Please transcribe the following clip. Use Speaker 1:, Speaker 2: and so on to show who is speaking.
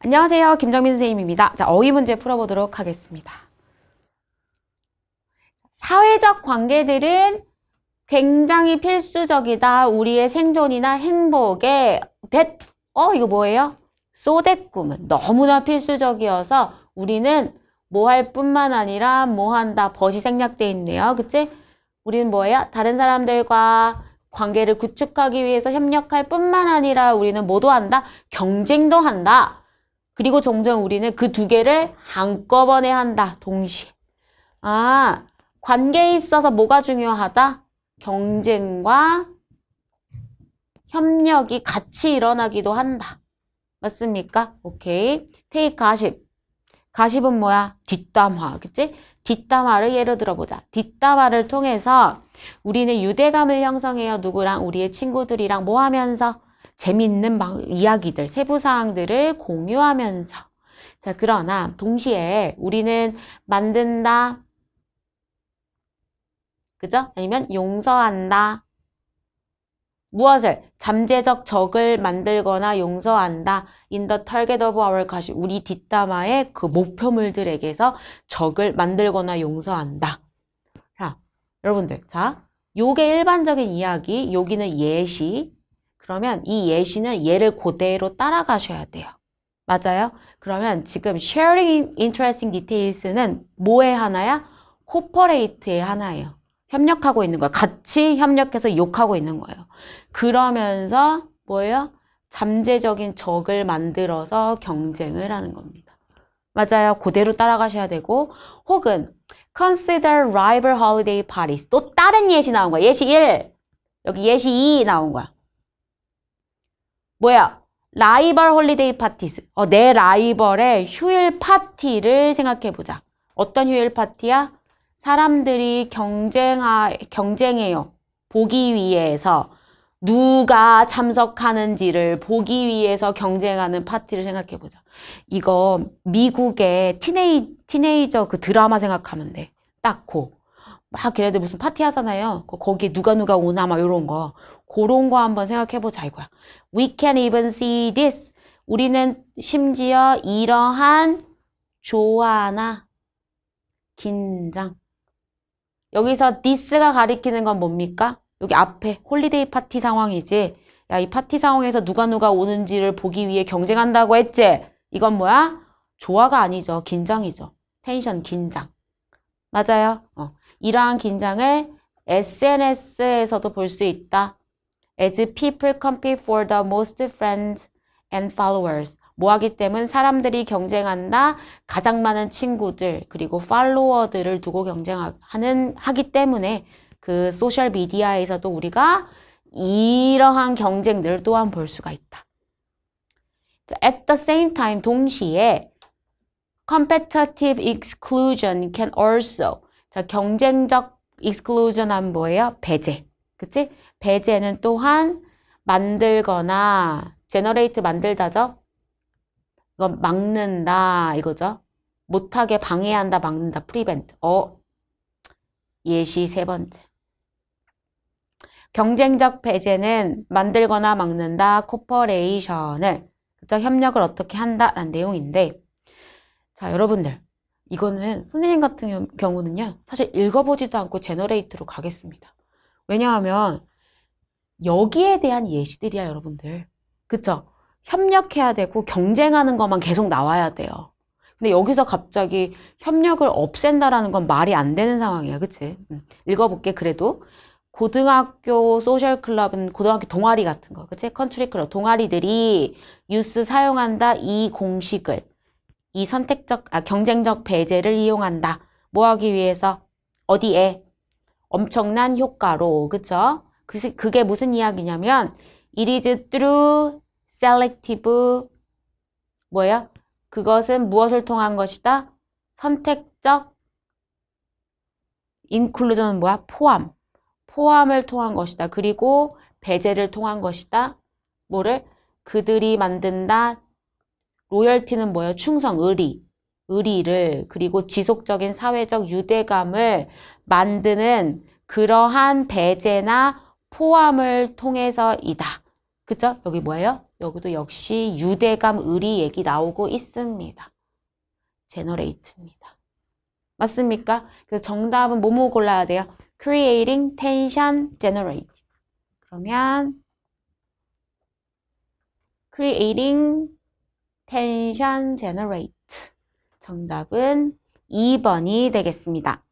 Speaker 1: 안녕하세요. 김정민 선생님입니다. 자, 어휘 문제 풀어보도록 하겠습니다. 사회적 관계들은 굉장히 필수적이다. 우리의 생존이나 행복에 t h 어? 이거 뭐예요? so 꿈은 너무나 필수적이어서 우리는 뭐 할 뿐만 아니라 뭐 한다. 벗이 생략돼 있네요. 그치? 우리는 뭐예요? 다른 사람들과 관계를 구축하기 위해서 협력할 뿐만 아니라 우리는 뭐도 한다? 경쟁도 한다. 그리고 종종 우리는 그 두 개를 한꺼번에 한다. 동시에. 아, 관계에 있어서 뭐가 중요하다? 경쟁과 협력이 같이 일어나기도 한다. 맞습니까? 오케이. 테이크 가십. 가십은 뭐야? 뒷담화. 그치? 뒷담화를 예를 들어보자. 뒷담화를 통해서 우리는 유대감을 형성해요. 누구랑? 우리의 친구들이랑 뭐 하면서? 재밌는 막 이야기들, 세부사항들을 공유하면서 자, 그러나 동시에 우리는 만든다, 그죠? 아니면 용서한다, 무엇을 잠재적 적을 만들거나 용서한다. In the target of our 것이 우리 뒷담화의 그 목표물들에게서 적을 만들거나 용서한다. 자, 여러분들. 자, 요게 일반적인 이야기, 여기는 예시. 그러면 이 예시는 얘를 그대로 따라가셔야 돼요. 맞아요? 그러면 지금 sharing interesting details는 뭐에 하나야? cooperate에 하나예요. 협력하고 있는 거야 같이 협력해서 욕하고 있는 거예요. 그러면서 뭐예요? 잠재적인 적을 만들어서 경쟁을 하는 겁니다. 맞아요. 그대로 따라가셔야 되고 혹은 consider rival holiday parties 또 다른 예시 나온 거야. 예시 1, 여기 예시 2 나온 거야. 뭐야? 라이벌 홀리데이 파티스. 어, 내 라이벌의 휴일 파티를 생각해보자. 어떤 휴일 파티야? 사람들이 경쟁하, 경쟁해요. 보기 위해서. 누가 참석하는지를 보기 위해서 경쟁하는 파티를 생각해보자. 이거 미국의 티네이, 티네이저 그 드라마 생각하면 돼. 딱 고. 막 걔네들 무슨 파티 하잖아요. 그 거기 누가 누가 오나 막 이런 거. 그런 거 한번 생각해보자 이거야. We can even see this. 우리는 심지어 이러한 조화나 긴장. 여기서 this가 가리키는 건 뭡니까? 여기 앞에 홀리데이 파티 상황이지. 야, 이 파티 상황에서 누가 누가 오는지를 보기 위해 경쟁한다고 했지? 이건 뭐야? 조화가 아니죠. 긴장이죠. 텐션, 긴장. 맞아요? 어. 이러한 긴장을 SNS에서도 볼 수 있다. As people compete for the most friends and followers. 뭐하기 때문에 사람들이 경쟁한다. 가장 많은 친구들 그리고 팔로워들을 두고 경쟁하는 하기 때문에 그 소셜 미디어에서도 우리가 이러한 경쟁들 또한 볼 수가 있다. At the same time 동시에 competitive exclusion can also 자, 경쟁적 익스클루전은 뭐예요? 배제. 그치? 배제는 또한 만들거나 제너레이트 만들다죠? 이건 막는다 이거죠. 못하게 방해한다, 막는다, 프리벤트. 어, 예시 세 번째. 경쟁적 배제는 만들거나 막는다, 코퍼레이션을, 그죠? 협력을 어떻게 한다, 라는 내용인데, 자, 여러분들. 이거는 선생님 같은 경우는요. 사실 읽어보지도 않고 제너레이트로 가겠습니다. 왜냐하면 여기에 대한 예시들이야 여러분들. 그쵸? 협력해야 되고 경쟁하는 것만 계속 나와야 돼요. 근데 여기서 갑자기 협력을 없앤다라는 건 말이 안 되는 상황이야. 그치? 음, 읽어볼게 그래도. 고등학교 소셜 클럽은 고등학교 동아리 같은 거, 그치? 컨트리 클럽 동아리들이 뉴스 사용한다 이 공식을 이 선택적, 아, 경쟁적 배제를 이용한다. 뭐 하기 위해서? 어디에? 엄청난 효과로, 그쵸? 그, 게 무슨 이야기냐면 It is through selective 뭐예요? 그것은 무엇을 통한 것이다? 선택적 인클루전은 뭐야? 포함. 포함을 통한 것이다. 그리고 배제를 통한 것이다. 뭐를? 그들이 만든다. 로열티는 뭐예요? 충성, 의리. 의리를 그리고 지속적인 사회적 유대감을 만드는 그러한 배제나 포함을 통해서이다. 그죠? 여기 뭐예요? 여기도 역시 유대감, 의리 얘기 나오고 있습니다. 제너레이트입니다. 맞습니까? 그 정답은 뭐뭐 골라야 돼요? Creating Tension Generate. 그러면 Creating 텐션 제너레이트. 정답은 2번이 되겠습니다.